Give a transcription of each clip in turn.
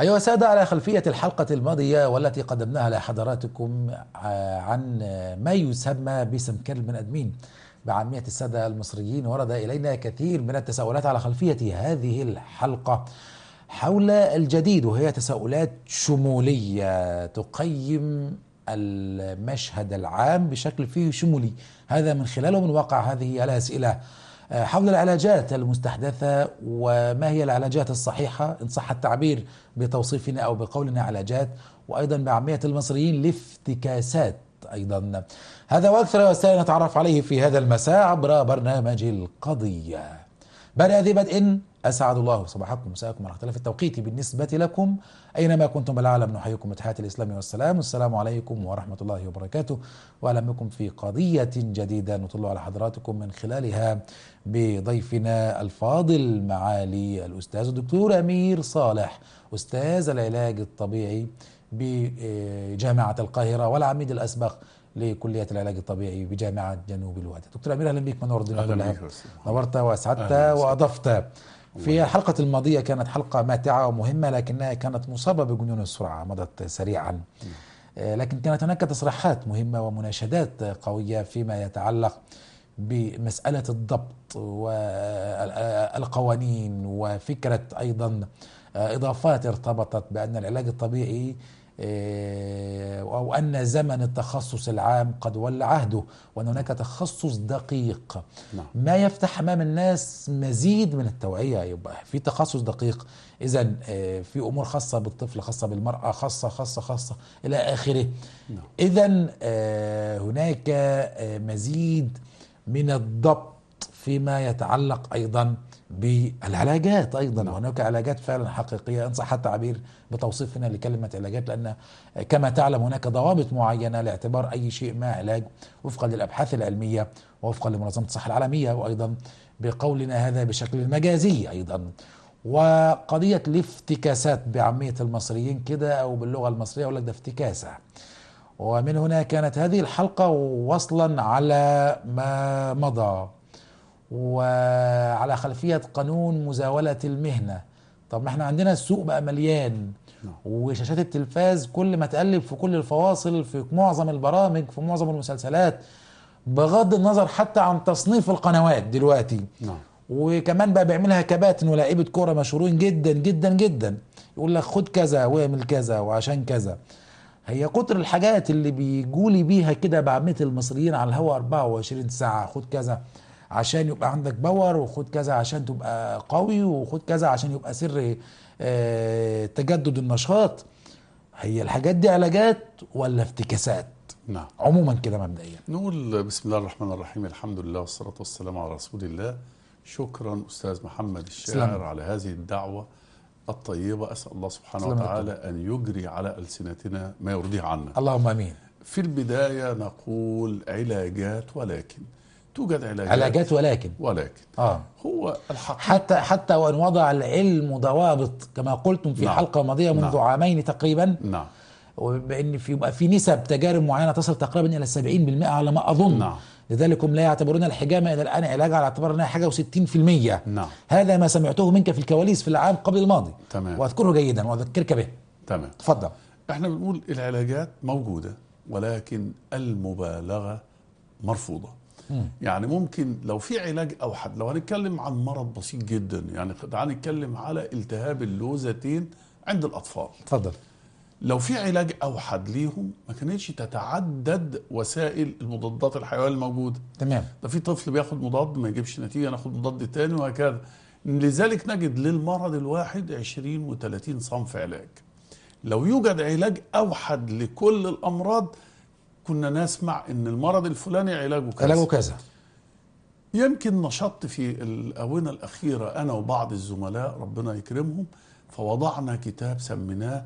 أيها السادة على خلفية الحلقة الماضية والتي قدمناها لحضراتكم آه، عن ما يسمى باسم كلب من أدمين بعامية السادة المصريين ورد إلينا كثير من التساؤلات على خلفية هذه الحلقة حول الجديد وهي تساؤلات شمولية تقيم المشهد العام بشكل فيه شمولي هذا من خلاله من واقع هذه الأسئلة آه، حول العلاجات المستحدثة وما هي العلاجات الصحيحة إن صح التعبير بتوصيفنا أو بقولنا علاجات وأيضا بعامية المصريين لافتكاسات أيضا هذا وأكثر وسائل نتعرف عليه في هذا المساء عبر برنامج القضية بل بدء أسعد الله صباحكم ومساءكم على اختلاف التوقيت بالنسبة لكم أينما كنتم بالعالم نحييكم تحيات الإسلام والسلام والسلام عليكم ورحمة الله وبركاته وأهلا بكم في قضية جديدة نطل على حضراتكم من خلالها بضيفنا الفاضل معالي الأستاذ الدكتور أمير صالح أستاذ العلاج الطبيعي بجامعة القاهرة والعميد الأسبق لكليه العلاج الطبيعي بجامعه جنوب الوادي دكتور امير اهلا بك منور الدنيا نورت واسعدت واضفت في الحلقة الماضية كانت حلقة ماتعة ومهمة لكنها كانت مصابة بجنون السرعة مضت سريعا لكن كانت هناك تصريحات مهمة ومناشدات قوية فيما يتعلق بمسألة الضبط والقوانين وفكرة أيضا إضافات ارتبطت بأن العلاج الطبيعي إيه، أو أن زمن التخصص العام قد ولى عهده وأن هناك تخصص دقيق نعم. ما يفتح أمام الناس مزيد من التوعية يبقى في تخصص دقيق إذا إيه، في أمور خاصة بالطفل خاصة بالمرأة خاصة خاصة خاصة إلى آخره نعم. إذا إيه، هناك مزيد من الضبط فيما يتعلق أيضا بالعلاجات ايضا نعم. وهناك علاجات فعلا حقيقيه ان صح التعبير بتوصيف هنا لكلمه علاجات لان كما تعلم هناك ضوابط معينه لاعتبار اي شيء ما علاج وفقا للابحاث العلميه ووفقا لمنظمه الصحه العالميه وايضا بقولنا هذا بشكل مجازي ايضا وقضيه الافتكاسات بعاميه المصريين كده او باللغه المصريه اقول لك ده افتكاسه ومن هنا كانت هذه الحلقه وصلا على ما مضى وعلى خلفية قانون مزاولة المهنة طب ما احنا عندنا السوق بقى مليان نعم. وشاشات التلفاز كل ما تقلب في كل الفواصل في معظم البرامج في معظم المسلسلات بغض النظر حتى عن تصنيف القنوات دلوقتي نعم. وكمان بقى بيعملها كباتن ولاعيبه كوره مشهورين جدا جدا جدا يقول لك خد كذا واعمل كذا وعشان كذا هي كتر الحاجات اللي بيجولي بيها كده بعمة المصريين على الهواء 24 ساعة خد كذا عشان يبقى عندك باور وخد كذا عشان تبقى قوي وخد كذا عشان يبقى سر آه، تجدد النشاط هي الحاجات دي علاجات ولا افتكاسات نعم عموما كده مبدئيا نقول بسم الله الرحمن الرحيم الحمد لله والصلاة والسلام على رسول الله شكرا أستاذ محمد الشاعر على هذه الدعوة الطيبة أسأل الله سبحانه وتعالى لكم. أن يجري على ألسنتنا ما يرضيه عنا اللهم أمين في البداية نقول علاجات ولكن توجد علاجات علاجات ولكن ولكن آه. هو الحقيقة حتى حتى وان وضع العلم ضوابط كما قلتم في نعم. حلقه ماضيه منذ نعم. عامين تقريبا نعم وبان في يبقى في نسب تجارب معينه تصل تقريبا الى 70% على ما اظن نعم. لذلك هم لا يعتبرون الحجامه الى الان علاج على اعتبار انها حاجه و60% نعم هذا ما سمعته منك في الكواليس في العام قبل الماضي تمام واذكره جيدا واذكرك به تمام تفضل احنا بنقول العلاجات موجوده ولكن المبالغه مرفوضه يعني ممكن لو في علاج اوحد لو هنتكلم عن مرض بسيط جدا يعني تعال نتكلم على التهاب اللوزتين عند الاطفال اتفضل لو في علاج اوحد ليهم ما كانتش تتعدد وسائل المضادات الحيويه الموجوده تمام ده في طفل بياخد مضاد ما يجيبش نتيجه ناخد مضاد تاني وهكذا لذلك نجد للمرض الواحد 20 و30 صنف علاج لو يوجد علاج اوحد لكل الامراض كنا نسمع ان المرض الفلاني علاجه كذا علاجه كذا يمكن نشطت في الاونه الاخيره انا وبعض الزملاء ربنا يكرمهم فوضعنا كتاب سميناه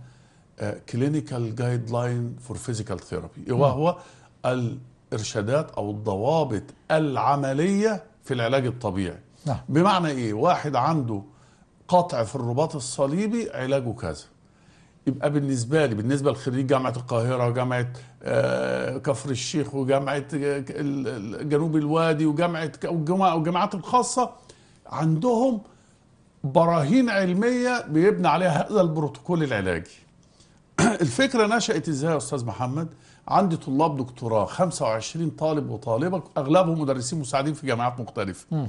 كلينيكال جايد لاين فور فيزيكال ثيرابي وهو الارشادات او الضوابط العمليه في العلاج الطبيعي نعم. بمعنى ايه واحد عنده قطع في الرباط الصليبي علاجه كذا يبقى بالنسبه لي بالنسبه لخريج جامعه القاهره وجامعه آه، كفر الشيخ وجامعه آه، جنوب الوادي وجامعه والجامعات الخاصه عندهم براهين علميه بيبنى عليها هذا البروتوكول العلاجي. الفكره نشات ازاي يا استاذ محمد؟ عندي طلاب دكتوراه 25 طالب وطالبه اغلبهم مدرسين مساعدين في جامعات مختلفه.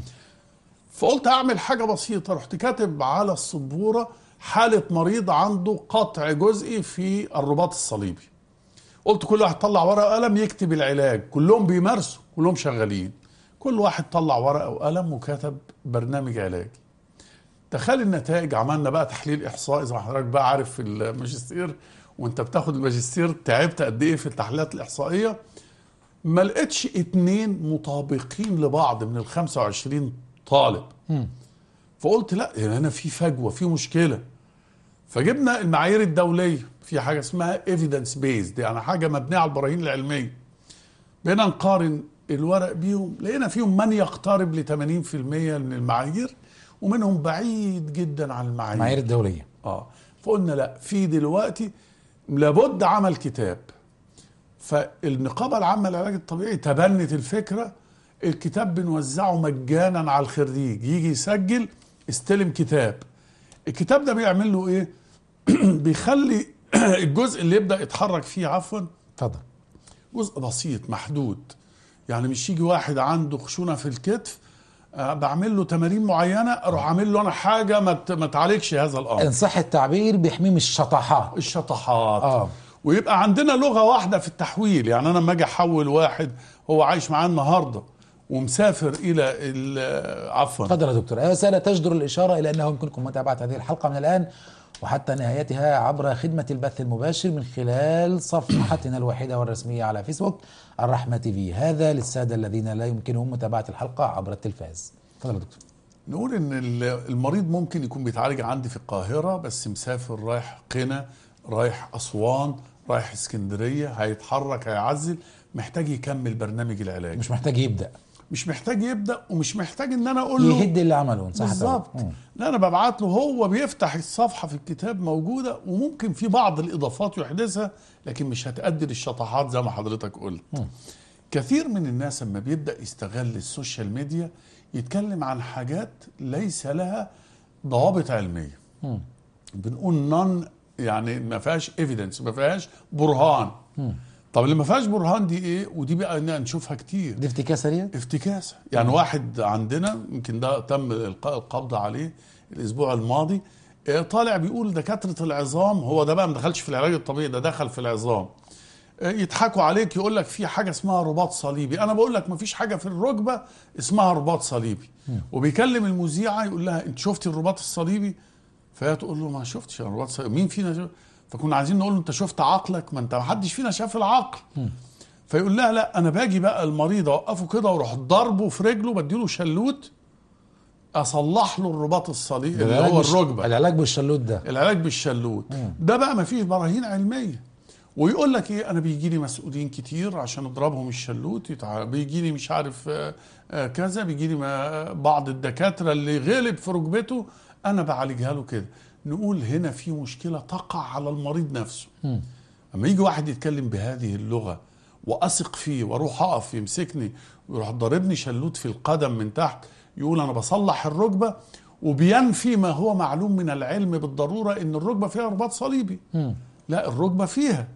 فقلت اعمل حاجه بسيطه رحت كاتب على السبوره حالة مريض عنده قطع جزئي في الرباط الصليبي قلت كل واحد طلع ورقة وقلم يكتب العلاج كلهم بيمارسوا كلهم شغالين كل واحد طلع ورقة وقلم وكتب برنامج علاجي دخل النتائج عملنا بقى تحليل احصائي زي ما حضرتك بقى عارف في الماجستير وانت بتاخد الماجستير تعبت قد ايه في التحليلات الاحصائيه ما لقيتش اتنين مطابقين لبعض من ال 25 طالب م. فقلت لا يعني انا في فجوه في مشكله فجبنا المعايير الدوليه في حاجه اسمها ايفيدنس بيزد يعني حاجه مبنيه على البراهين العلميه بقينا نقارن الورق بيهم لقينا فيهم من يقترب ل 80% من المعايير ومنهم بعيد جدا عن المعايير المعايير الدوليه اه فقلنا لا في دلوقتي لابد عمل كتاب فالنقابه العامه للعلاج الطبيعي تبنت الفكره الكتاب بنوزعه مجانا على الخريج يجي يسجل استلم كتاب الكتاب ده بيعمل له ايه بيخلي الجزء اللي يبدا يتحرك فيه عفوا اتفضل جزء بسيط محدود يعني مش يجي واحد عنده خشونه في الكتف آه، بعمل له تمارين معينه اروح عامل له انا حاجه ما ما تعالجش هذا الامر ان صح التعبير بيحميه من الشطحات الشطحات آه. ويبقى عندنا لغه واحده في التحويل يعني انا لما اجي احول واحد هو عايش معاه النهارده ومسافر الى عفوا تفضل يا دكتور رساله تجدر الاشاره الى انه يمكنكم متابعه هذه الحلقه من الان وحتى نهايتها عبر خدمة البث المباشر من خلال صفحتنا الوحيدة والرسمية على فيسبوك الرحمة تي في هذا للسادة الذين لا يمكنهم متابعة الحلقة عبر التلفاز تفضل يا دكتور نقول ان المريض ممكن يكون بيتعالج عندي في القاهرة بس مسافر رايح قنا رايح أسوان رايح اسكندرية هيتحرك هيعزل محتاج يكمل برنامج العلاج مش محتاج يبدأ مش محتاج يبدا ومش محتاج ان انا اقول له يهد اللي عمله بالظبط لا انا ببعت له هو بيفتح الصفحه في الكتاب موجوده وممكن في بعض الاضافات يحدثها لكن مش هتؤدي للشطحات زي ما حضرتك قلت م. كثير من الناس لما بيبدا يستغل السوشيال ميديا يتكلم عن حاجات ليس لها ضوابط علميه م. بنقول نون يعني ما فيهاش ايفيدنس ما فيهاش برهان م. طب اللي ما فيهاش برهان دي ايه ودي بقى نشوفها كتير دي افتكاسه ليه؟ افتكاسه يعني واحد عندنا يمكن ده تم القاء القبض عليه الاسبوع الماضي آه، طالع بيقول دكاتره العظام هو ده بقى ما دخلش في العلاج الطبيعي ده دخل في العظام آه، يضحكوا عليك يقول لك في حاجه اسمها رباط صليبي انا بقول لك ما فيش حاجه في الركبه اسمها رباط صليبي وبيكلم المذيعه يقول لها انت شفتي الرباط الصليبي فهي تقول له ما شفتش الرباط الصليبي مين فينا شفت فكنا عايزين نقول له انت شفت عقلك ما انت ما حدش فينا شاف العقل فيقول لها لا انا باجي بقى المريض اوقفه كده واروح ضربه في رجله بديله شلوت اصلح له الرباط الصليبي اللي هو الركبه العلاج بالشلوت ده العلاج بالشلوت مم. ده بقى ما فيش براهين علميه ويقول لك ايه انا بيجي لي مسؤولين كتير عشان اضربهم الشلوت بيجي لي مش عارف آه، آه، كذا بيجي لي بعض الدكاتره اللي غلب في ركبته انا بعالجها له كده نقول هنا في مشكله تقع على المريض نفسه اما يجي واحد يتكلم بهذه اللغه واثق فيه واروح اقف يمسكني ويروح ضاربني شلوت في القدم من تحت يقول انا بصلح الركبه وبينفي ما هو معلوم من العلم بالضروره ان الركبه فيها رباط صليبي لا الركبه فيها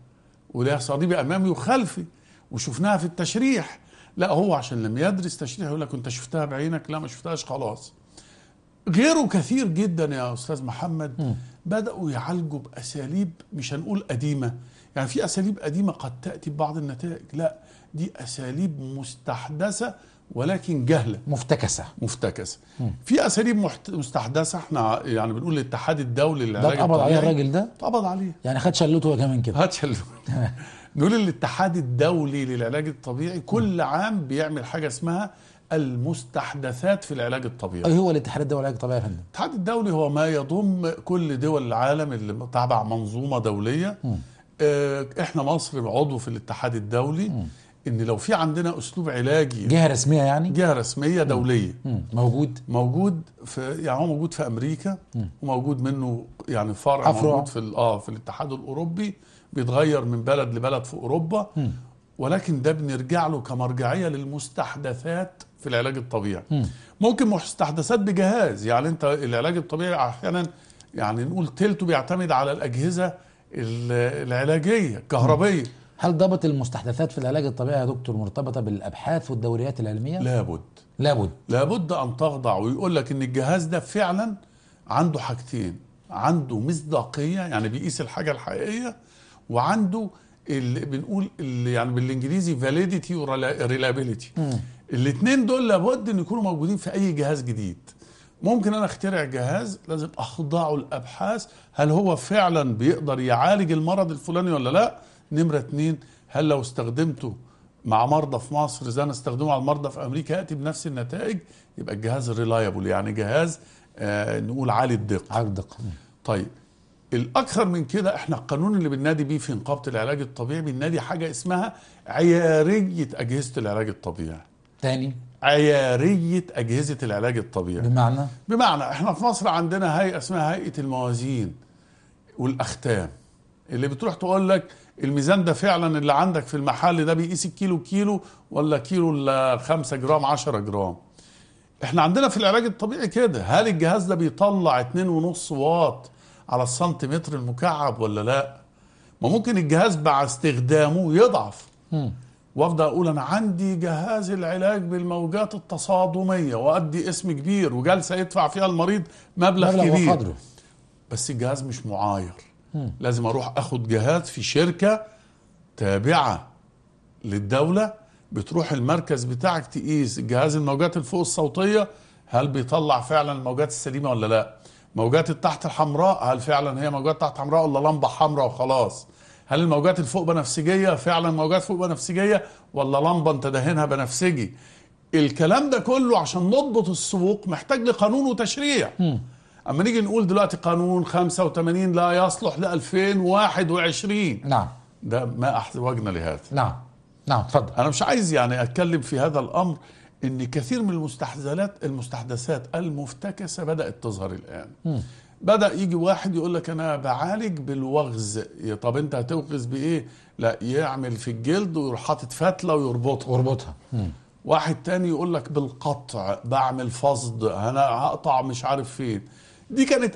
ولها صليبي امامي وخلفي وشفناها في التشريح لا هو عشان لم يدرس تشريح يقول لك انت شفتها بعينك لا ما شفتهاش خلاص غيره كثير جدا يا استاذ محمد م. بداوا يعالجوا باساليب مش هنقول قديمه يعني في اساليب قديمه قد تاتي ببعض النتائج لا دي اساليب مستحدثه ولكن جهله مفتكسه مفتكسه في اساليب محت... مستحدثه احنا يعني بنقول الاتحاد الدولي للعلاج ده قبض عليه الراجل ده قبض عليه يعني خد شلته هو كمان كده خد شلته نقول الاتحاد الدولي للعلاج الطبيعي كل عام بيعمل حاجه اسمها المستحدثات في العلاج الطبيعي أي هو الاتحاد الدولي للعلاج الطبيعي يا فندم الاتحاد الدولي هو ما يضم كل دول العالم اللي تابع منظومه دوليه م. آه، احنا مصر عضو في الاتحاد الدولي م. ان لو في عندنا اسلوب علاجي جهه رسميه يعني جهه رسميه دوليه مم. مم. موجود موجود في يعني هو موجود في امريكا مم. وموجود منه يعني فرع أفرع. موجود في اه في الاتحاد الاوروبي بيتغير من بلد لبلد في اوروبا مم. ولكن ده بنرجع له كمرجعيه للمستحدثات في العلاج الطبيعي م. ممكن مستحدثات بجهاز يعني انت العلاج الطبيعي احيانا يعني نقول تلته بيعتمد على الاجهزه العلاجيه الكهربيه هل ضبط المستحدثات في العلاج الطبيعي يا دكتور مرتبطه بالابحاث والدوريات العلميه لابد لابد لابد ان تخضع ويقول لك ان الجهاز ده فعلا عنده حاجتين عنده مصداقيه يعني بيقيس الحاجه الحقيقيه وعنده اللي بنقول اللي يعني بالانجليزي فاليديتي وريلابيليتي الاثنين دول لابد ان يكونوا موجودين في اي جهاز جديد ممكن انا اخترع جهاز لازم اخضعه لابحاث هل هو فعلا بيقدر يعالج المرض الفلاني ولا لا نمره اتنين هل لو استخدمته مع مرضى في مصر زي انا استخدمه على المرضى في امريكا ياتي بنفس النتائج يبقى الجهاز الريلايبل يعني جهاز آه نقول عالي الدقه عالي الدقه طيب الاكثر من كده احنا القانون اللي بننادي بيه في نقابه العلاج الطبيعي بننادي حاجه اسمها عياريه اجهزه العلاج الطبيعي تاني عياريه اجهزه العلاج الطبيعي بمعنى بمعنى احنا في مصر عندنا هيئه اسمها هيئه الموازين والاختام اللي بتروح تقول لك الميزان ده فعلا اللي عندك في المحل ده بيقيس الكيلو كيلو ولا كيلو ولا 5 جرام 10 جرام احنا عندنا في العلاج الطبيعي كده هل الجهاز ده بيطلع 2.5 واط على السنتيمتر المكعب ولا لا ما ممكن الجهاز مع استخدامه يضعف وافضل اقول انا عندي جهاز العلاج بالموجات التصادميه وادي اسم كبير وجلسه يدفع فيها المريض مبلغ, مبلغ كبير وحضره. بس الجهاز مش معاير مم. لازم اروح اخد جهاز في شركه تابعه للدوله بتروح المركز بتاعك تقيس جهاز الموجات الفوق الصوتيه هل بيطلع فعلا الموجات السليمه ولا لا موجات التحت الحمراء هل فعلا هي موجات تحت حمراء ولا لمبه حمراء وخلاص هل الموجات الفوق بنفسجيه فعلا موجات فوق بنفسجيه ولا لمبه انت دهنها بنفسجي الكلام ده كله عشان نضبط السوق محتاج لقانون وتشريع اما نيجي نقول دلوقتي قانون 85 لا يصلح ل 2021 نعم ده ما احوجنا لهذا نعم نعم اتفضل انا مش عايز يعني اتكلم في هذا الامر ان كثير من المستحزلات المستحدثات المفتكسه بدات تظهر الان م. بدا يجي واحد يقول لك انا بعالج بالوغز طب انت هتوغز بايه لا يعمل في الجلد ويروح حاطط فتله ويربطها يربطها واحد تاني يقول لك بالقطع بعمل فصد انا هقطع مش عارف فين دي كانت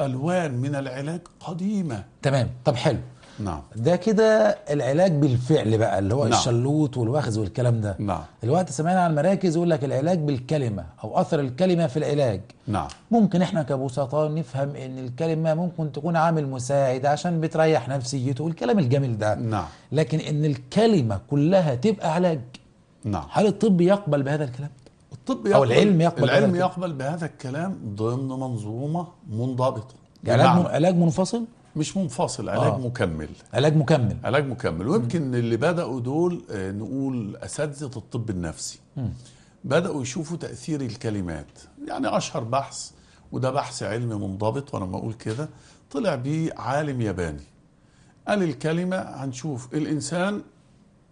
الوان من العلاج قديمه تمام طب حلو نعم ده كده العلاج بالفعل بقى اللي هو نعم. الشلوط والواخذ والكلام ده نعم الوقت سمعنا عن المراكز يقول لك العلاج بالكلمه او اثر الكلمه في العلاج نعم ممكن احنا كبسطاء نفهم ان الكلمه ممكن تكون عامل مساعد عشان بتريح نفسيته والكلام الجميل ده نعم لكن ان الكلمه كلها تبقى علاج نعم هل الطب يقبل بهذا الكلام؟ الطب يقبل او العلم يقبل العلم بهذا يقبل بهذا الكلام ضمن منظومه منضبطه علاج علاج منفصل مش منفصل آه. علاج آه. مكمل علاج مكمل علاج مكمل ويمكن م. اللي بداوا دول آه، نقول اساتذه الطب النفسي م. بداوا يشوفوا تاثير الكلمات يعني اشهر بحث وده بحث علمي منضبط وانا ما اقول كده طلع بيه عالم ياباني قال الكلمه هنشوف الانسان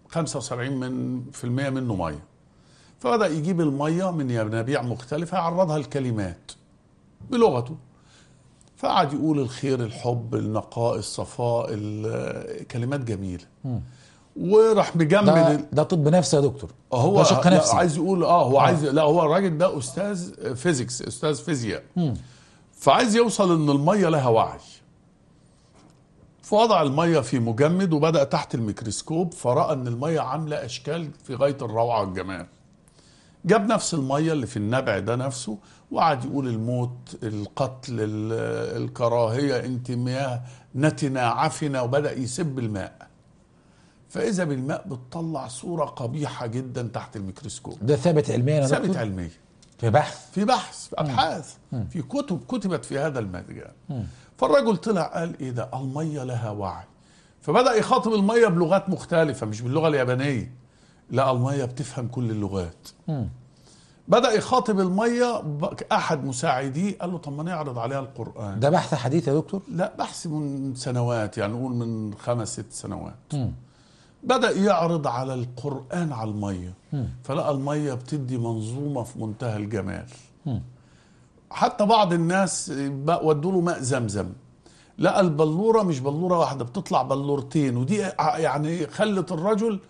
75 من في المية منه ميه فبدا يجيب الميه من ينابيع مختلفه يعرضها لكلمات بلغته فقعد يقول الخير الحب النقاء الصفاء كلمات جميله وراح مجمد ده, ده طب نفسي يا دكتور آه، هو ده شق نفسي عايز يقول اه هو آه. عايز لا هو الراجل ده استاذ فيزيكس استاذ فيزياء فعايز يوصل ان الميه لها وعي فوضع الميه في مجمد وبدا تحت الميكروسكوب فراى ان الميه عامله اشكال في غايه الروعه والجمال جاب نفس الميه اللي في النبع ده نفسه وقعد يقول الموت القتل الكراهية انت مياه نتنا عفنا وبدأ يسب الماء فإذا بالماء بتطلع صورة قبيحة جدا تحت الميكروسكوب ده ثابت علميا ثابت علميا في بحث في بحث في أبحاث مم. في كتب كتبت في هذا المجال فالرجل طلع قال إيه ده المية لها وعي فبدأ يخاطب المية بلغات مختلفة مش باللغة اليابانية لا المية بتفهم كل اللغات مم. بدا يخاطب الميه احد مساعديه قال له طب ما نعرض عليها القران ده بحث حديث يا دكتور لا بحث من سنوات يعني نقول من خمس ست سنوات م. بدا يعرض على القران على الميه فلقى الميه بتدي منظومه في منتهى الجمال م. حتى بعض الناس ودوا له ماء زمزم لقى البلوره مش بلوره واحده بتطلع بلورتين ودي يعني خلت الرجل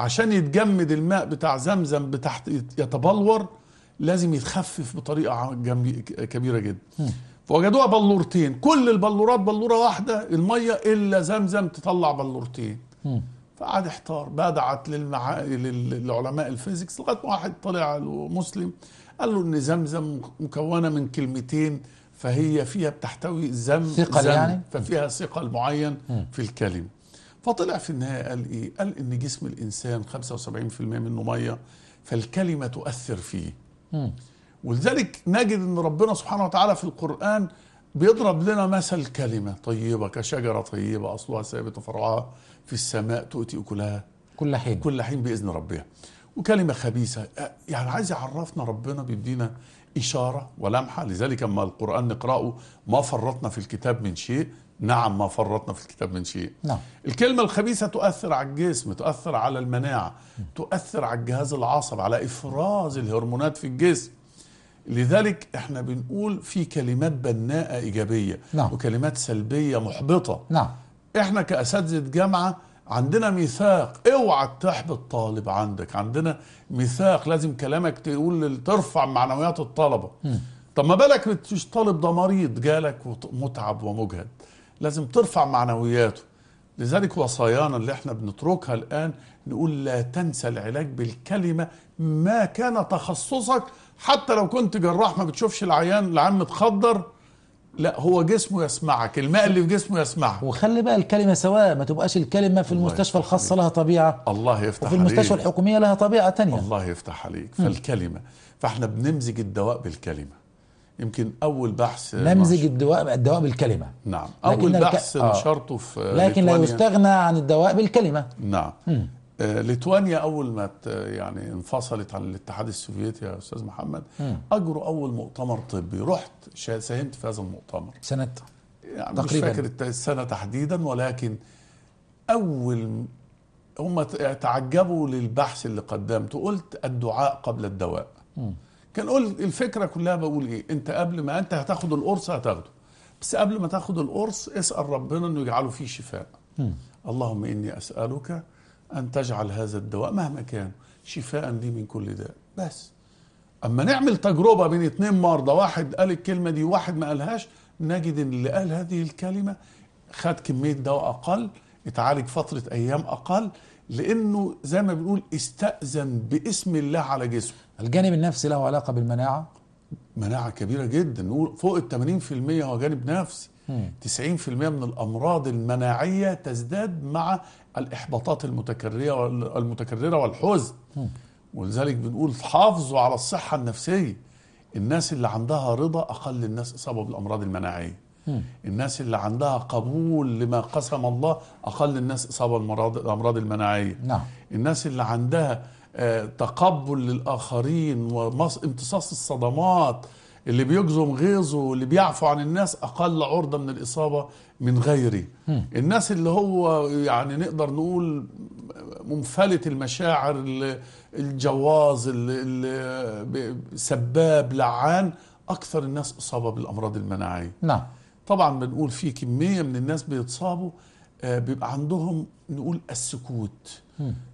عشان يتجمد الماء بتاع زمزم بتحت يتبلور لازم يتخفف بطريقه كبيره جدا فوجدوها بلورتين كل البلورات بلوره واحده الميه الا زمزم تطلع بلورتين فقعد احتار بدعت للمع... للعلماء الفيزيكس لغايه ما واحد طلع له مسلم قال له ان زمزم مكونه من كلمتين فهي فيها بتحتوي زم ثقل زم يعني ففيها ثقل معين في الكلمه فطلع في النهايه قال ايه؟ قال ان جسم الانسان 75% منه ميه فالكلمه تؤثر فيه ولذلك نجد ان ربنا سبحانه وتعالى في القرآن بيضرب لنا مثل كلمة طيبة كشجرة طيبة أصلها ثابت وفرعها في السماء تؤتي أكلها كل حين كل حين بإذن ربها وكلمة خبيثة يعني عايز يعرفنا ربنا بيدينا إشارة ولمحة لذلك أما القرآن نقرأه ما فرطنا في الكتاب من شيء نعم ما فرطنا في الكتاب من شيء نعم. الكلمة الخبيثة تؤثر على الجسم تؤثر على المناعة تؤثر على الجهاز العصب على إفراز الهرمونات في الجسم لذلك احنا بنقول في كلمات بناءة إيجابية نعم. وكلمات سلبية محبطة نعم. احنا كأساتذة جامعة عندنا ميثاق اوعى تحبط طالب عندك عندنا ميثاق لازم كلامك تقول ترفع معنويات الطلبة م. طب ما بالك طالب ده مريض جالك متعب ومجهد لازم ترفع معنوياته لذلك وصايانا اللي احنا بنتركها الآن نقول لا تنسى العلاج بالكلمة ما كان تخصصك حتى لو كنت جراح ما بتشوفش العيان العام متخدر لا هو جسمه يسمعك الماء اللي في جسمه يسمعك وخلي بقى الكلمة سواء ما تبقاش الكلمة في المستشفى الخاصة لها طبيعة الله يفتح وفي المستشفى عليك. الحكومية لها طبيعة تانية الله يفتح عليك فالكلمة فاحنا بنمزج الدواء بالكلمة يمكن اول بحث نمزج الدواء الدواء بالكلمه نعم اول بحث الك... آه. نشرته في لكن ليتوانيا. لا يستغنى عن الدواء بالكلمه نعم م. آه، ليتوانيا اول ما يعني انفصلت عن الاتحاد السوفيتي يا استاذ محمد اجروا اول مؤتمر طبي رحت ساهمت في هذا المؤتمر سنه يعني تقريبا مش فاكر السنه تحديدا ولكن اول هم تعجبوا للبحث اللي قدمته قلت الدعاء قبل الدواء م. كان قول الفكره كلها بقول ايه انت قبل ما انت هتاخد القرص هتاخده بس قبل ما تاخد القرص اسال ربنا انه يجعله فيه شفاء اللهم اني اسالك ان تجعل هذا الدواء مهما كان شفاء لي من كل داء بس اما نعمل تجربه بين اتنين مرضى واحد قال الكلمه دي وواحد ما قالهاش نجد ان اللي قال هذه الكلمه خد كميه دواء اقل اتعالج فتره ايام اقل لانه زي ما بنقول استاذن باسم الله على جسمه الجانب النفسي له علاقه بالمناعه مناعه كبيره جدا نقول فوق ال 80% هو جانب نفسي 90% من الامراض المناعيه تزداد مع الاحباطات المتكرره المتكرره والحزن ولذلك بنقول حافظوا على الصحه النفسيه الناس اللي عندها رضا اقل الناس اصابه بالامراض المناعيه الناس اللي عندها قبول لما قسم الله اقل الناس اصابه بالامراض الامراض المناعيه نعم الناس اللي عندها آه، تقبل للاخرين وامتصاص الصدمات اللي بيجزم غيظه واللي بيعفو عن الناس اقل عرضه من الاصابه من غيره الناس اللي هو يعني نقدر نقول منفلت المشاعر الجواز السباب لعان اكثر الناس اصابه بالامراض المناعيه نعم طبعا بنقول في كميه من الناس بيتصابوا آه، بيبقى عندهم نقول السكوت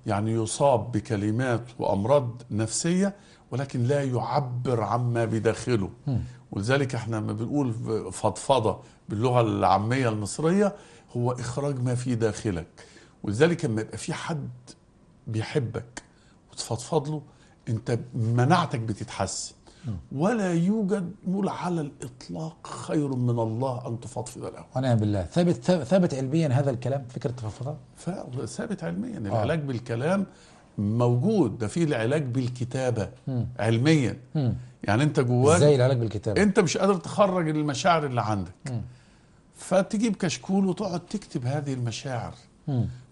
يعني يصاب بكلمات وامراض نفسيه ولكن لا يعبر عما بداخله ولذلك احنا لما بنقول فضفضه باللغه العاميه المصريه هو اخراج ما في داخلك ولذلك لما يبقى في حد بيحبك وتفضفض له انت مناعتك بتتحسن ولا يوجد مول على الإطلاق خير من الله أن تفضفض له ونعم بالله ثابت ثابت علميا هذا الكلام فكرة التفضفضة ثابت علميا آه. العلاج بالكلام موجود ده في العلاج بالكتابة م. علميا م. يعني انت جواك ازاي العلاج بالكتابة انت مش قادر تخرج المشاعر اللي عندك م. فتجيب كشكول وتقعد تكتب هذه المشاعر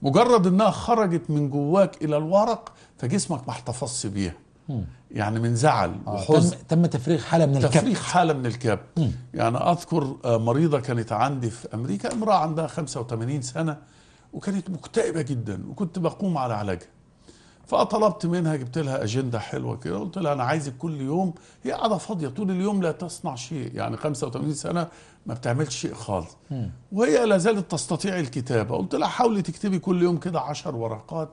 مجرد انها خرجت من جواك الى الورق فجسمك ما احتفظش بيها يعني من زعل آه وحزن تم, تم تفريغ حاله من الكبت تفريغ حاله من الكبت يعني اذكر آه، مريضه كانت عندي في امريكا امراه عندها 85 سنه وكانت مكتئبه جدا وكنت بقوم على علاجها فطلبت منها جبت لها اجنده حلوه كده قلت لها انا عايزك كل يوم هي قاعده فاضيه طول اليوم لا تصنع شيء يعني 85 سنه ما بتعملش شيء خالص وهي لا زالت تستطيع الكتابه قلت لها حاولي تكتبي كل يوم كده 10 ورقات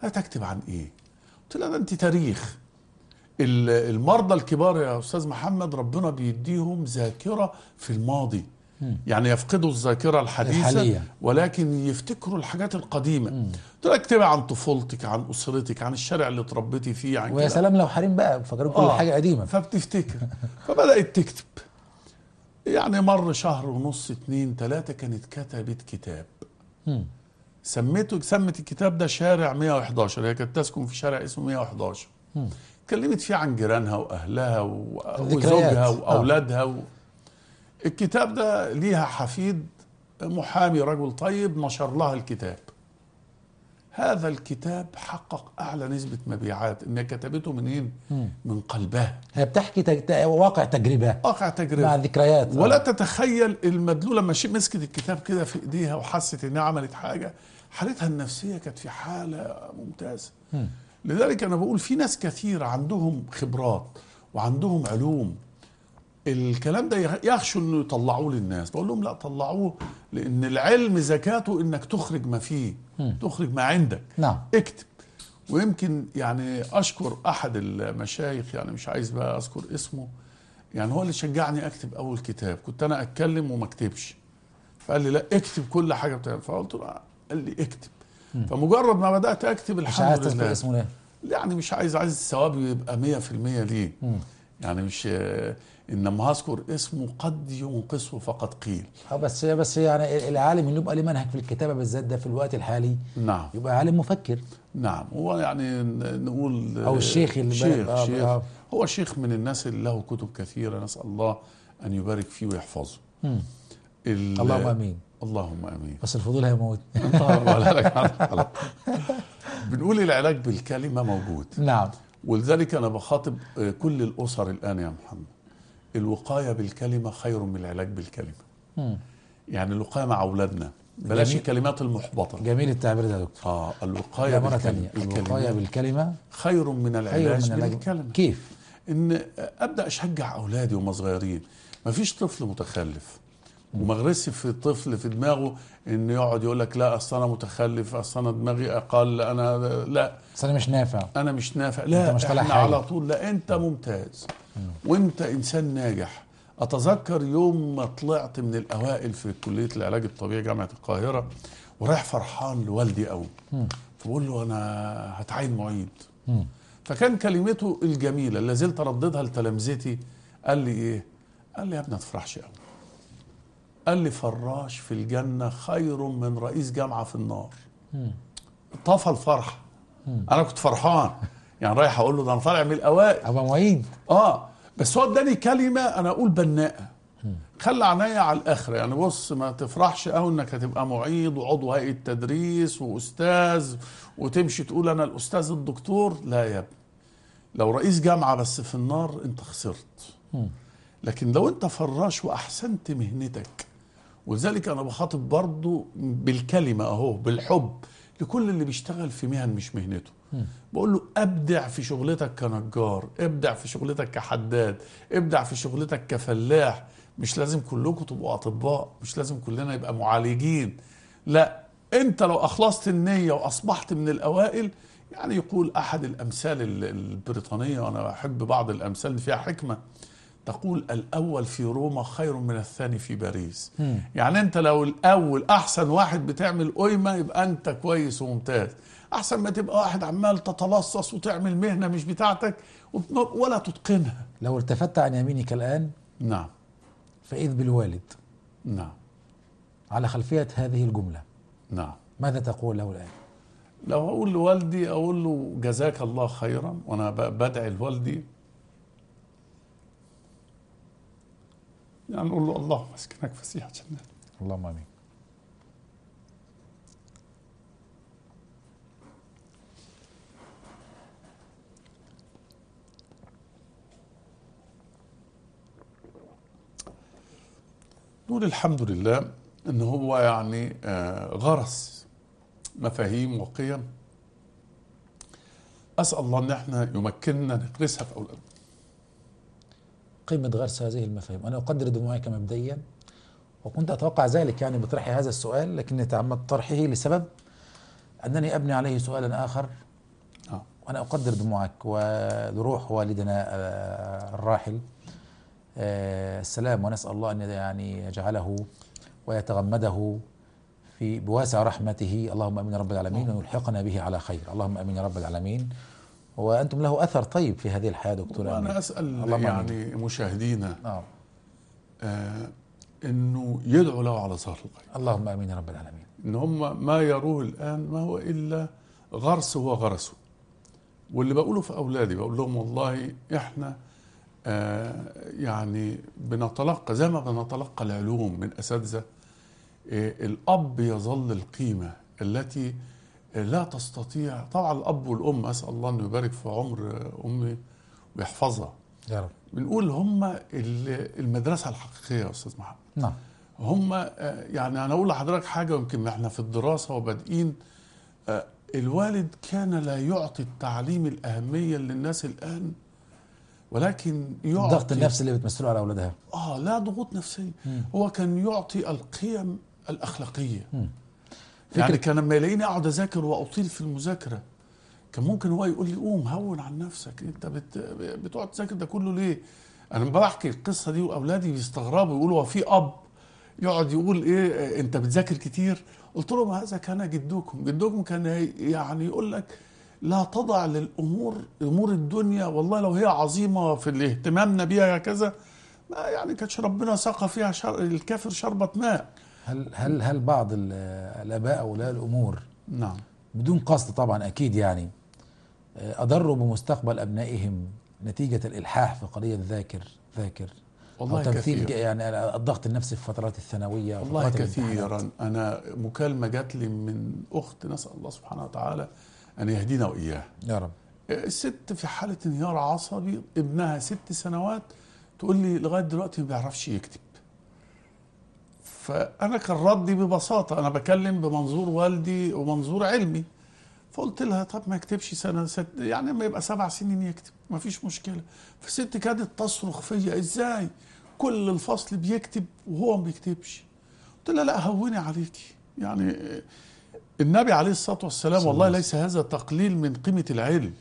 هتكتب عن ايه قلت لها ده انت تاريخ المرضى الكبار يا استاذ محمد ربنا بيديهم ذاكره في الماضي يعني يفقدوا الذاكره الحديثه الحالية. ولكن يفتكروا الحاجات القديمه تقول اكتبي عن طفولتك عن اسرتك عن الشارع اللي تربيتي فيه عن ويا سلام لو حريم بقى فاكر كل آه. حاجه قديمه فبتفتكر فبدات تكتب يعني مر شهر ونص اتنين تلاته كانت كتبت كتاب سميته سمت الكتاب ده شارع 111 هي كانت تسكن في شارع اسمه 111 اتكلمت فيه عن جيرانها واهلها وزوجها آه. واولادها و... الكتاب ده ليها حفيد محامي رجل طيب نشر لها الكتاب هذا الكتاب حقق اعلى نسبه مبيعات انها كتبته منين من قلبها هي بتحكي تج... واقع تجربه واقع تجربه مع ذكريات ولا أوه. تتخيل المدلوله لما مسكت الكتاب كده في ايديها وحست انها عملت حاجه حالتها النفسيه كانت في حاله ممتازه مم. لذلك انا بقول في ناس كثير عندهم خبرات وعندهم علوم الكلام ده يخشوا انه يطلعوه للناس بقول لهم لا طلعوه لان العلم زكاته انك تخرج ما فيه م. تخرج ما عندك نعم اكتب ويمكن يعني اشكر احد المشايخ يعني مش عايز بقى اذكر اسمه يعني هو اللي شجعني اكتب اول كتاب كنت انا اتكلم وما اكتبش فقال لي لا اكتب كل حاجه بتعمل فقلت له قال لي اكتب فمجرد ما بدات اكتب الحمد مش عايز تذكر اسمه ليه؟ يعني مش عايز عايز الثواب يبقى 100% ليه مم. يعني مش انما هذكر اسمه قد ينقصه فقد قيل اه بس بس يعني العالم اللي يبقى ليه منهج في الكتابه بالذات ده في الوقت الحالي نعم يبقى عالم مفكر نعم هو يعني نقول او الشيخ اللي شيخ, آه شيخ آه هو شيخ من الناس اللي له كتب كثيره نسال الله ان يبارك فيه ويحفظه اللهم امين اللهم امين بس الفضول هيموت بنقول العلاج بالكلمه موجود نعم ولذلك انا بخاطب آه، كل الاسر الان يا محمد الوقايه بالكلمه خير من العلاج بالكلمه يعني الوقايه مع اولادنا بلاش الكلمات المحبطه جميل التعبير ده يا دكتور اه الوقايه مرة بالكلمه الوقايه بالكلمه خير من العلاج خير من بالكلمه كيف ان ابدا اشجع اولادي وهم صغيرين ما فيش طفل متخلف وما غرسش في الطفل في دماغه انه يقعد يقول لك لا اصل انا متخلف اصل انا دماغي اقل انا لا اصل انا مش نافع انا مش نافع لا انت مش طالع احنا على طول لا انت ممتاز وانت انسان ناجح اتذكر يوم ما طلعت من الاوائل في كليه العلاج الطبيعي جامعه القاهره ورايح فرحان لوالدي قوي فبقول له انا هتعين معيد فكان كلمته الجميله اللي زلت ارددها لتلامذتي قال لي ايه؟ قال لي يا ابني ما تفرحش قوي قال لي فراش في الجنة خير من رئيس جامعة في النار طفى الفرحة أنا كنت فرحان يعني رايح أقول له ده أنا طالع من الأوائل أبقى معيد آه بس هو اداني كلمة أنا أقول بناءة خلى عينيا على الآخرة يعني بص ما تفرحش قوي إنك هتبقى معيد وعضو هيئة تدريس وأستاذ وتمشي تقول أنا الأستاذ الدكتور لا يا ابني لو رئيس جامعة بس في النار أنت خسرت لكن لو أنت فراش وأحسنت مهنتك ولذلك انا بخاطب برضه بالكلمه اهو بالحب لكل اللي بيشتغل في مهن مش مهنته بقول له ابدع في شغلتك كنجار ابدع في شغلتك كحداد ابدع في شغلتك كفلاح مش لازم كلكم تبقوا اطباء مش لازم كلنا يبقى معالجين لا انت لو اخلصت النيه واصبحت من الاوائل يعني يقول احد الامثال البريطانيه وانا احب بعض الامثال اللي فيها حكمه تقول الأول في روما خير من الثاني في باريس مم. يعني أنت لو الأول أحسن واحد بتعمل قيمة يبقى أنت كويس وممتاز أحسن ما تبقى واحد عمال تتلصص وتعمل مهنة مش بتاعتك ولا تتقنها لو التفت عن يمينك الآن نعم فإذ بالوالد نعم على خلفية هذه الجملة نعم ماذا تقول له الآن؟ لو أقول لوالدي أقول له جزاك الله خيرا وأنا بدعي لوالدي يعني نقول له اللهم اسكنك فسيح جنات اللهم امين نقول الحمد لله ان هو يعني آه، غرس مفاهيم وقيم اسال الله ان احنا يمكننا نغرسها في اولادنا قيمة غرس هذه المفاهيم أنا أقدر دموعك مبدئيا وكنت أتوقع ذلك يعني بطرح هذا السؤال لكن تعمدت طرحه لسبب أنني أبني عليه سؤالا آخر آه. وأنا أقدر دموعك وروح والدنا آه، الراحل آه، السلام ونسأل الله أن يعني يجعله ويتغمده في بواسع رحمته اللهم امين رب العالمين ويلحقنا به على خير اللهم امين رب العالمين وأنتم له أثر طيب في هذه الحياة دكتور أنا أسأل الله يعني مشاهدينا نعم آه أنه يدعو له على صهر القريب اللهم آمين يا رب العالمين أن هم ما يروه الآن ما هو إلا غرس وغرسه واللي بقوله في أولادي بقول لهم والله إحنا آه يعني بنتلقى زي ما بنتلقى العلوم من أساتذة آه الأب يظل القيمة التي لا تستطيع طبعا الاب والام اسال الله انه يبارك في عمر امي ويحفظها يا رب بنقول هم المدرسه الحقيقيه يا استاذ محمد نعم هم آه، يعني انا اقول لحضرتك حاجه يمكن احنا في الدراسه وبادئين آه، الوالد كان لا يعطي التعليم الاهميه اللي الناس الان ولكن يعطي الضغط النفسي اللي بتمثله على اولادها اه لا ضغوط نفسيه هو كان يعطي القيم الاخلاقيه يعني كان لما يلاقيني اقعد اذاكر واطيل في المذاكره كان ممكن هو يقول لي قوم هون عن نفسك انت بت... بتقعد تذاكر ده كله ليه؟ انا بحكي القصه دي واولادي بيستغربوا يقولوا هو في اب يقعد يقول ايه انت بتذاكر كتير؟ قلت لهم هذا كان جدكم، جدكم كان يعني يقول لك لا تضع للامور امور الدنيا والله لو هي عظيمه في اهتمامنا بيها كذا ما يعني كانش ربنا ساق فيها شر الكافر شربة ماء هل هل هل بعض الاباء او اولياء الامور نعم بدون قصد طبعا اكيد يعني آه، اضروا بمستقبل ابنائهم نتيجه الالحاح في قضيه ذاكر ذاكر والله أو تمثيل كثير. يعني الضغط النفسي في فترات الثانويه والله كثيرا انا مكالمه جات لي من اخت نسال الله سبحانه وتعالى ان يهدينا واياها يا رب آه، الست في حاله انهيار عصبي ابنها ست سنوات تقول لي لغايه دلوقتي ما بيعرفش يكتب فانا كان ردي ببساطه انا بكلم بمنظور والدي ومنظور علمي فقلت لها طب ما يكتبش سنه ست يعني ما يبقى سبع سنين يكتب ما فيش مشكله فالست كانت تصرخ فيا ازاي كل الفصل بيكتب وهو ما بيكتبش قلت لها لا هوني عليكي يعني النبي عليه الصلاه والسلام والله ليس هذا تقليل من قيمه العلم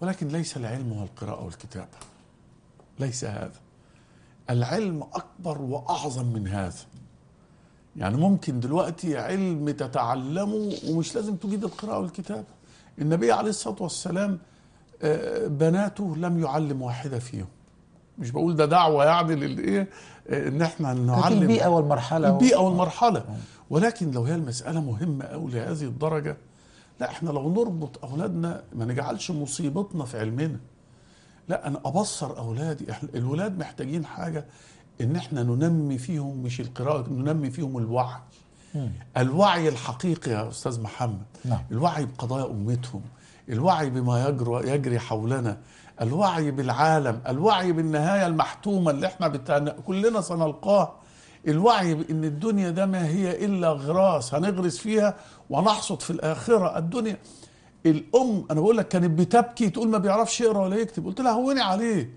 ولكن ليس العلم هو القراءه والكتابه ليس هذا العلم اكبر واعظم من هذا يعني ممكن دلوقتي علم تتعلمه ومش لازم تجيد القراءة والكتابة النبي عليه الصلاة والسلام آه، بناته لم يعلم واحدة فيهم مش بقول ده دعوة يعني للإيه آه، إن إحنا نعلم البيئة والمرحلة البيئة والمرحلة آه. ولكن لو هي المسألة مهمة أو لهذه الدرجة لا إحنا لو نربط أولادنا ما نجعلش مصيبتنا في علمنا لا أنا أبصر أولادي الولاد محتاجين حاجة ان احنا ننمي فيهم مش القراءه ننمي فيهم الوعي مم. الوعي الحقيقي يا استاذ محمد نعم. الوعي بقضايا امتهم الوعي بما يجري يجري حولنا الوعي بالعالم الوعي بالنهايه المحتومه اللي احنا بتاعنا كلنا سنلقاه الوعي بان الدنيا ده ما هي الا غراس هنغرس فيها ونحصد في الاخره الدنيا الام انا بقول لك كانت بتبكي تقول ما بيعرفش يقرا ولا يكتب قلت لها هوني عليه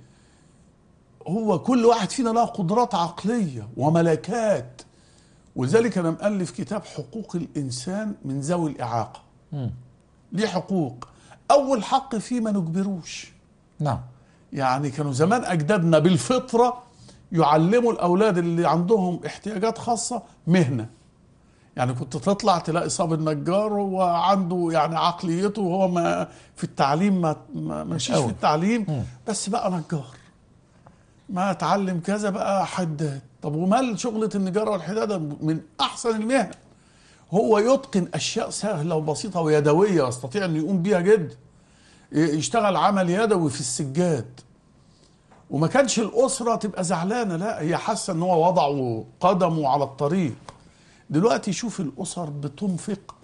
هو كل واحد فينا له قدرات عقلية وملكات ولذلك أنا مؤلف كتاب حقوق الإنسان من ذوي الإعاقة ليه حقوق أول حق فيه ما نجبروش نعم يعني كانوا زمان أجدادنا بالفطرة يعلموا الأولاد اللي عندهم احتياجات خاصة مهنة يعني كنت تطلع تلاقي صاب النجار وعنده يعني عقليته وهو ما في التعليم ما, ما في التعليم بس بقى نجار ما اتعلم كذا بقى حداد طب ومال شغلة النجارة والحدادة من أحسن المهن هو يتقن أشياء سهلة وبسيطة ويدوية يستطيع أن يقوم بيها جدا يشتغل عمل يدوي في السجاد وما كانش الأسرة تبقى زعلانة لا هي حاسة أن هو وضعه قدمه على الطريق دلوقتي شوف الأسر بتنفق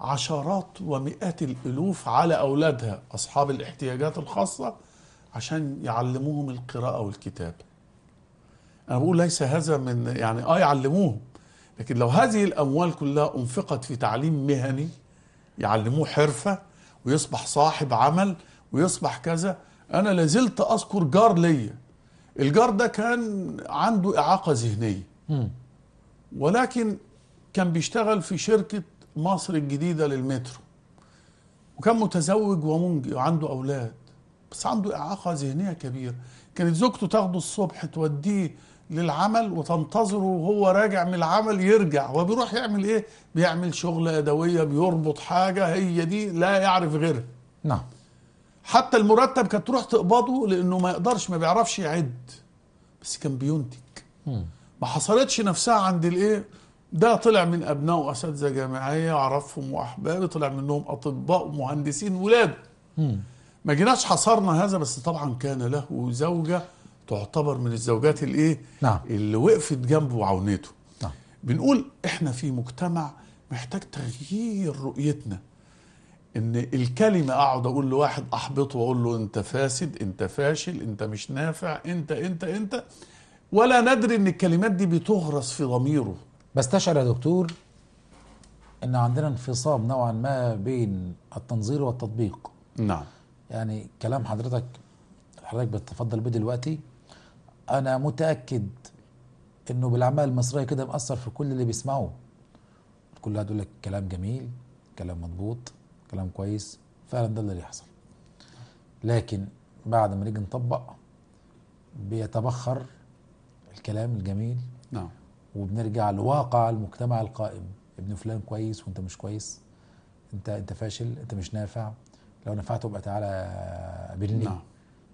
عشرات ومئات الألوف على أولادها أصحاب الاحتياجات الخاصة عشان يعلموهم القراءة والكتابة أنا بقول ليس هذا من يعني آه يعلموهم لكن لو هذه الأموال كلها أنفقت في تعليم مهني يعلموه حرفة ويصبح صاحب عمل ويصبح كذا أنا لازلت أذكر جار ليا الجار ده كان عنده إعاقة ذهنية ولكن كان بيشتغل في شركة مصر الجديدة للمترو وكان متزوج ومنجي وعنده أولاد بس عنده إعاقة ذهنية كبيرة كانت زوجته تاخده الصبح توديه للعمل وتنتظره وهو راجع من العمل يرجع وبيروح يعمل ايه بيعمل شغل يدويه بيربط حاجه هي دي لا يعرف غيرها نعم حتى المرتب كانت تروح تقبضه لانه ما يقدرش ما بيعرفش يعد بس كان بينتج ما حصلتش نفسها عند الايه ده طلع من ابناء واساتذه جامعيه اعرفهم واحبابي طلع منهم اطباء ومهندسين ولاده مم. ما جيناش حصرنا هذا بس طبعا كان له زوجة تعتبر من الزوجات الايه نعم. اللي وقفت جنبه وعاونته نعم. بنقول احنا في مجتمع محتاج تغيير رؤيتنا ان الكلمه اقعد اقول لواحد احبطه واقول له انت فاسد انت فاشل انت مش نافع انت انت انت ولا ندري ان الكلمات دي بتغرس في ضميره بستشعر يا دكتور ان عندنا انفصام نوعا ما بين التنظير والتطبيق نعم يعني كلام حضرتك حضرتك بتتفضل بيه دلوقتي انا متاكد انه بالاعمال المصريه كده مأثر في كل اللي بيسمعوه كل تقول لك كلام جميل كلام مضبوط كلام كويس فعلا ده اللي يحصل لكن بعد ما نيجي نطبق بيتبخر الكلام الجميل نعم وبنرجع لواقع المجتمع القائم ابن فلان كويس وانت مش كويس انت انت فاشل انت مش نافع لو نفعته بقى تعالى قابلني نعم.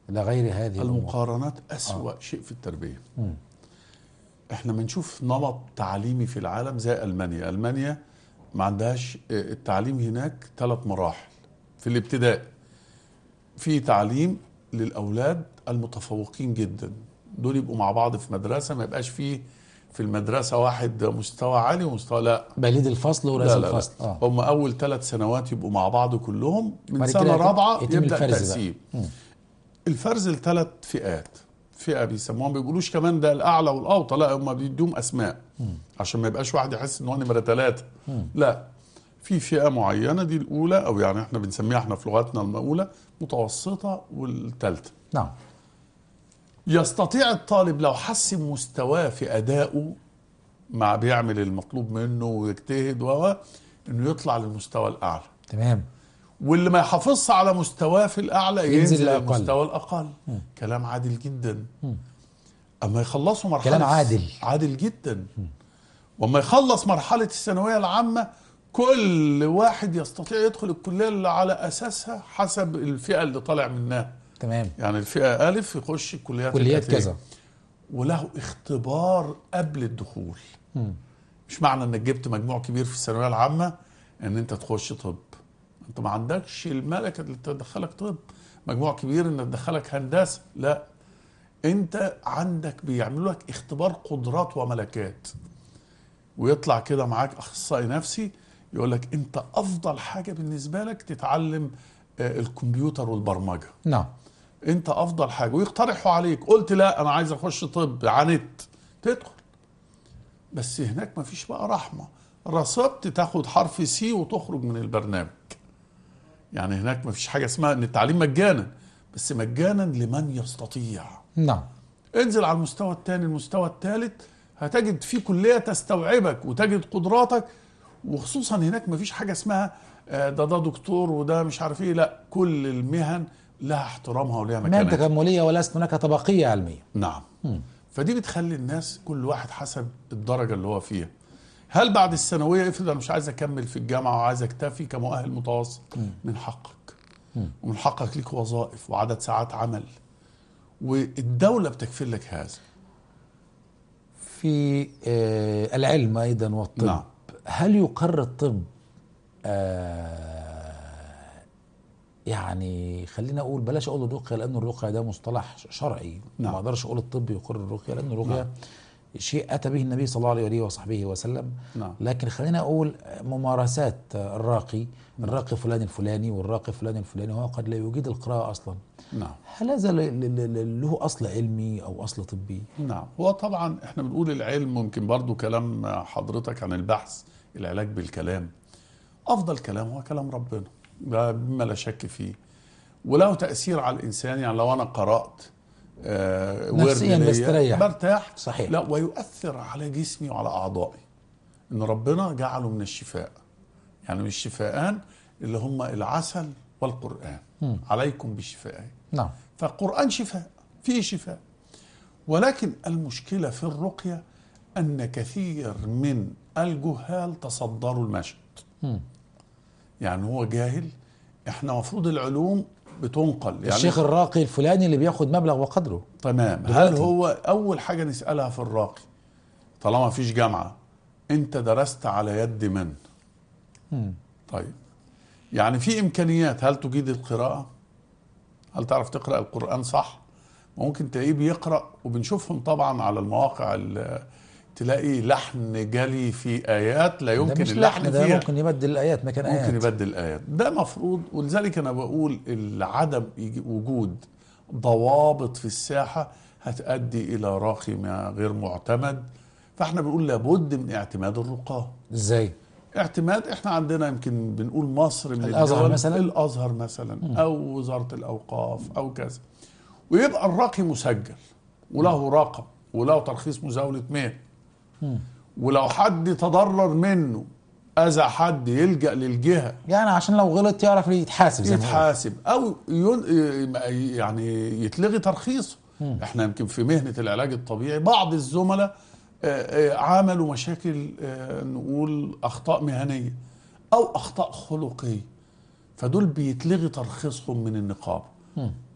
لغير هذه المقارنات آه. أسوأ آه. شيء في التربية مم. احنا بنشوف نمط تعليمي في العالم زي ألمانيا ألمانيا ما عندهاش آه، التعليم هناك ثلاث مراحل في الابتدائي في تعليم للأولاد المتفوقين جدا دول يبقوا مع بعض في مدرسة ما يبقاش فيه في المدرسه واحد مستوى عالي ومستوى لا بليد الفصل ورئيس الفصل آه. هم اول ثلاث سنوات يبقوا مع بعض كلهم من سنه رابعه يبدا التقسيم الفرز لثلاث فئات فئه بيسموهم بيقولوش كمان ده الاعلى والاوطى لا هم بيدوهم اسماء مم. عشان ما يبقاش واحد يحس ان هو نمره ثلاثه لا في فئه معينه دي الاولى او يعني احنا بنسميها احنا في لغتنا المقوله متوسطه والثالثه نعم يستطيع الطالب لو حسن مستواه في أدائه مع بيعمل المطلوب منه ويجتهد و انه يطلع للمستوى الاعلى تمام واللي ما يحافظش على مستواه في الاعلى ينزل للمستوى الاقل مم. كلام عادل جدا مم. اما يخلصوا مرحله كلام عادل عادل جدا واما يخلص مرحله الثانويه العامه كل واحد يستطيع يدخل الكليه اللي على اساسها حسب الفئه اللي طالع منها تمام يعني الفئه الف يخش الكليات كليات كذا وله اختبار قبل الدخول مم. مش معنى انك جبت مجموع كبير في الثانويه العامه ان انت تخش طب انت ما عندكش الملكه اللي تدخلك طب مجموع كبير ان تدخلك هندسه لا انت عندك بيعملوا لك اختبار قدرات وملكات ويطلع كده معاك اخصائي نفسي يقول لك انت افضل حاجه بالنسبه لك تتعلم آه، الكمبيوتر والبرمجه نعم انت افضل حاجه ويقترحوا عليك قلت لا انا عايز اخش طب عانيت تدخل بس هناك مفيش بقى رحمه رسبت تاخد حرف سي وتخرج من البرنامج يعني هناك مفيش حاجه اسمها ان التعليم مجانا بس مجانا لمن يستطيع نعم انزل على المستوى الثاني المستوى الثالث هتجد في كليه تستوعبك وتجد قدراتك وخصوصا هناك مفيش حاجه اسمها آه، ده ده دكتور وده مش عارف ايه لا كل المهن لها احترامها ولها مكانتها مادة تجملية وليست هناك طبقية علمية نعم م. فدي بتخلي الناس كل واحد حسب الدرجة اللي هو فيها هل بعد الثانوية افرض أنا مش عايز أكمل في الجامعة وعايز أكتفي كمؤهل متوسط من حقك م. ومن حقك ليك وظائف وعدد ساعات عمل والدولة بتكفل لك هذا في آه العلم أيضا والطب نعم. هل يقر الطب آه يعني خلينا اقول بلاش اقول الرقيه لان الرقيه ده مصطلح شرعي نعم. ما اقدرش اقول الطب يقر الرقيه لان الرقيه نعم. شيء اتى به النبي صلى الله عليه وصحبه وسلم نعم. لكن خلينا اقول ممارسات الراقي نعم. الراقي فلان الفلاني والراقي فلان الفلاني وهو قد لا يجيد القراءه اصلا نعم هل هذا له اصل علمي او اصل طبي نعم هو طبعا احنا بنقول العلم ممكن برضو كلام حضرتك عن البحث العلاج بالكلام افضل كلام هو كلام ربنا ده مما لا شك فيه وله تاثير على الانسان يعني لو انا قرات آه، نفسيا بستريح برتاح صحيح لا ويؤثر على جسمي وعلى اعضائي ان ربنا جعله من الشفاء يعني من الشفاءان اللي هم العسل والقران م. عليكم بالشفاءين نعم فالقران شفاء فيه شفاء ولكن المشكله في الرقيه ان كثير من الجهال تصدروا المشهد يعني هو جاهل احنا مفروض العلوم بتنقل يعني الشيخ الراقي الفلاني اللي بياخد مبلغ وقدره تمام هل هو اول حاجه نسالها في الراقي طالما فيش جامعه انت درست على يد من مم. طيب يعني في امكانيات هل تجيد القراءه هل تعرف تقرا القران صح ممكن تلاقيه بيقرا وبنشوفهم طبعا على المواقع تلاقي لحن جلي في ايات لا يمكن مش اللحن ده فيها ممكن يبدل الايات مكان ممكن ايات ممكن يبدل الايات ده مفروض ولذلك انا بقول عدم وجود ضوابط في الساحه هتؤدي الى راخي غير معتمد فاحنا بنقول لابد من اعتماد الرقاه ازاي اعتماد احنا عندنا يمكن بنقول مصر من الازهر مثلا الازهر مثلا او وزاره الاوقاف او كذا ويبقى الراقي مسجل وله رقم وله ترخيص مزاوله 100 ولو حد تضرر منه اذى حد يلجا للجهه يعني عشان لو غلط يعرف يتحاسب زي يتحاسب او ين... يعني يتلغي ترخيصه مم. احنا يمكن في مهنه العلاج الطبيعي بعض الزملاء آه، آه، عملوا مشاكل آه، نقول اخطاء مهنيه او اخطاء خلقيه فدول بيتلغي ترخيصهم من النقابه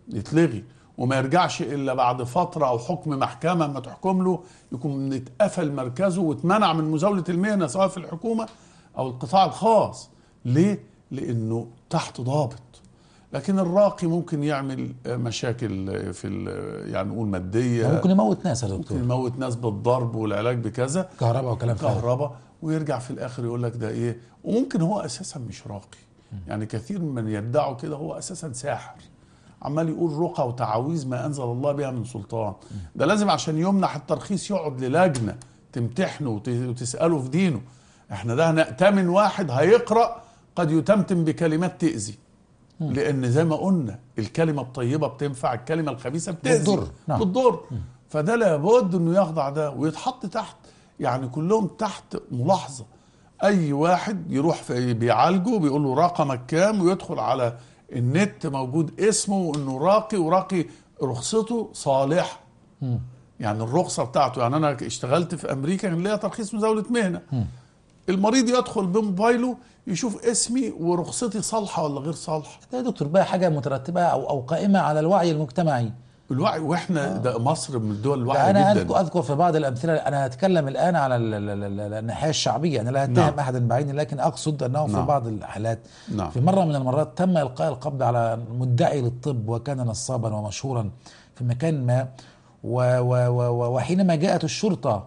يتلغي وما يرجعش الا بعد فتره او حكم محكمه ما تحكم له يكون اتقفل مركزه واتمنع من مزاوله المهنه سواء في الحكومه او القطاع الخاص ليه لانه تحت ضابط لكن الراقي ممكن يعمل مشاكل في يعني نقول ماديه يعني ممكن يموت ناس يا دكتور ممكن يموت ناس بالضرب والعلاج بكذا كهرباء وكلام كهرباء ويرجع في الاخر يقول لك ده ايه وممكن هو اساسا مش راقي يعني كثير من يدعوا كده هو اساسا ساحر عمال يقول رقى وتعاويذ ما انزل الله بها من سلطان ده لازم عشان يمنح الترخيص يقعد للجنه تمتحنه وتساله في دينه احنا ده هنأتمن واحد هيقرا قد يتمتم بكلمات تاذي لان زي ما قلنا الكلمه الطيبه بتنفع الكلمه الخبيثه بتاذي بتضر نعم. بتضر فده لابد انه يخضع ده ويتحط تحت يعني كلهم تحت ملاحظه اي واحد يروح بيعالجه بيقول له رقمك كام ويدخل على النت موجود اسمه وانه راقي وراقي رخصته صالحه يعني الرخصه بتاعته يعني انا اشتغلت في امريكا كان ليا ترخيص مزاوله مهنه المريض يدخل بموبايله يشوف اسمي ورخصتي صالحه ولا غير صالحه ده يا دكتور بقى حاجه مترتبه او او قائمه على الوعي المجتمعي الوعي واحنا آه. ده مصر من الدول الواعيه جدا انا جداً. اذكر في بعض الامثله انا هتكلم الان على الناحيه الشعبيه انا لا اتهم نعم. احدا بعيني لكن اقصد انه نعم. في بعض الحالات نعم. في مره من المرات تم القاء القبض على مدعي للطب وكان نصابا ومشهورا في مكان ما و و و وحينما جاءت الشرطه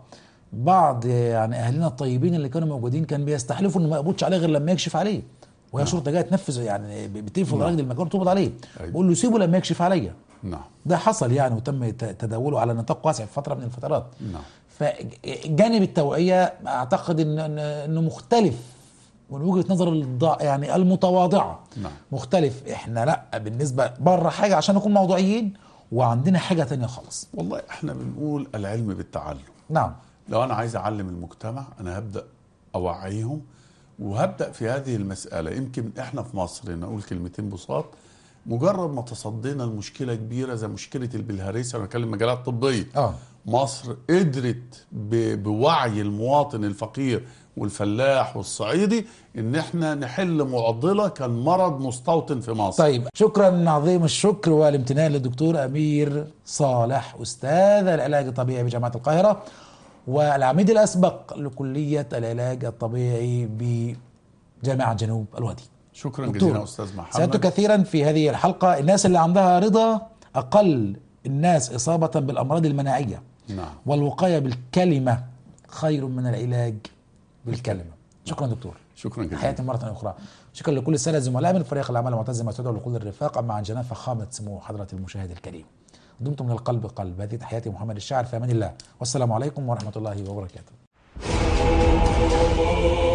بعض يعني اهلنا الطيبين اللي كانوا موجودين كان بيستحلفوا انه ما يقبضش عليه غير لما يكشف عليه وهي نعم. شرطه جايه تنفذ يعني بتقفل الراجل نعم. المكان تقبض عليه طيب. بقول له سيبه لما يكشف عليا نعم ده حصل يعني وتم تداوله على نطاق واسع في فتره من الفترات نعم فجانب التوعيه اعتقد ان انه مختلف من وجهه نظر يعني المتواضعه نعم. مختلف احنا لا بالنسبه بره حاجه عشان نكون موضوعيين وعندنا حاجه تانية خالص والله احنا بنقول العلم بالتعلم نعم لو انا عايز اعلم المجتمع انا هبدا اوعيهم وهبدا في هذه المساله يمكن احنا في مصر نقول كلمتين بساط مجرد ما تصدينا لمشكله كبيره زي مشكله البلهاريسة انا بتكلم مجالات طبيه آه. مصر قدرت بوعي المواطن الفقير والفلاح والصعيدي ان احنا نحل معضله كان مرض مستوطن في مصر طيب شكرا عظيم الشكر والامتنان للدكتور امير صالح استاذ العلاج الطبيعي بجامعه القاهره والعميد الاسبق لكليه العلاج الطبيعي بجامعه جنوب الوادي شكرا دكتور. جزيلا استاذ محمد سعدت كثيرا في هذه الحلقه الناس اللي عندها رضا اقل الناس اصابه بالامراض المناعيه نعم. والوقايه بالكلمه خير من العلاج بالكلمه شكرا دكتور شكرا جزيلا حياتي مرة أخرى شكرا لكل السادة الزملاء من فريق العمل المعتز مسعود ولكل الرفاق مع جناح فخامة سمو حضرة المشاهد الكريم دمتم من القلب قلب هذه تحياتي محمد الشاعر في أمان الله والسلام عليكم ورحمة الله وبركاته